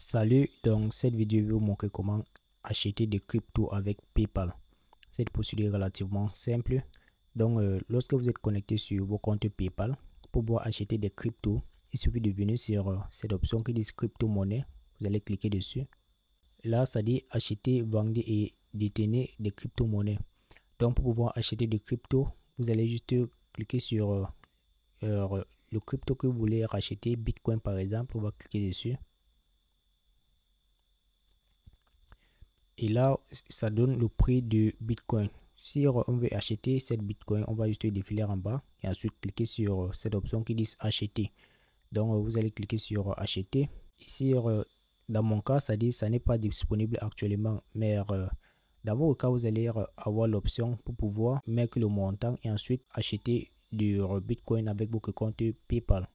Salut, donc cette vidéo vous montrer comment acheter des crypto avec PayPal. Cette procédure est relativement simple. Donc euh, lorsque vous êtes connecté sur vos comptes PayPal, pour pouvoir acheter des crypto il suffit de venir sur euh, cette option qui dit crypto-monnaie. Vous allez cliquer dessus. Là, ça dit acheter, vendre et détenir des crypto-monnaies. Donc pour pouvoir acheter des crypto vous allez juste cliquer sur euh, le crypto que vous voulez racheter, Bitcoin par exemple, on va cliquer dessus et là ça donne le prix du bitcoin si on veut acheter cette bitcoin on va juste défiler en bas et ensuite cliquer sur euh, cette option qui dit acheter donc euh, vous allez cliquer sur euh, acheter ici dans mon cas ça dit ça n'est pas disponible actuellement mais dans vos cas vous allez avoir l'option pour pouvoir mettre le montant et ensuite acheter du bitcoin avec votre compte paypal